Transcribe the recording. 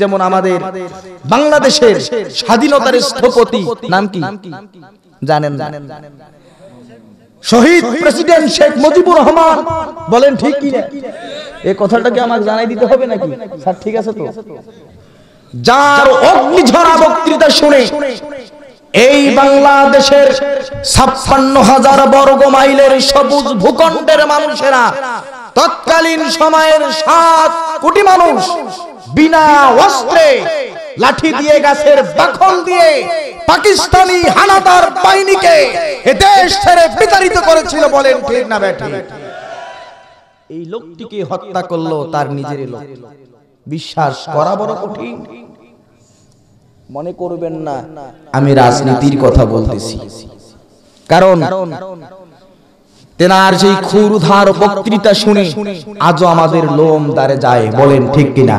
যেমন আমাদের বাংলাদেশের স্বাধীনতার স্থপতি নাম কি জানেন শহীদ প্রেসিডেন্ট শেখ মুজিবুর রহমান বলেন ঠিক কি এই কথাটা কি আমাকে জানাই দিতে হবে নাকি স্যার ঠিক আছে তো যার অগ্নিঝরা বক্তৃতা শুনে এই বাংলাদেশের ছাপ্পান্ন হাজার বর্গ মাইলের সবুজ ভূখণ্ডের মানুষেরা তৎকালীন সময়ের সাত কোটি মানুষ বিনা অস্ত্রে লাঠি দিয়ে গাছের বাখল দিয়ে পাকিস্তানি হানাদার বাহিনীকে এ দেশ ছেড়ে বিতাড়িত করেছিল বলেন ঠিক না ব্যাটি এই লোকটিকে হত্যা করলো তার নিজের লোক বিশ্বাস করা বড় কঠিন মনে করবেন না আমি রাজনীতির কথা বলতেছি কারণ তেনার সেই ক্ষুরধার বক্তৃতা শুনে আজও আমাদের লোম দাঁড়ে যায় বলেন ঠিক কিনা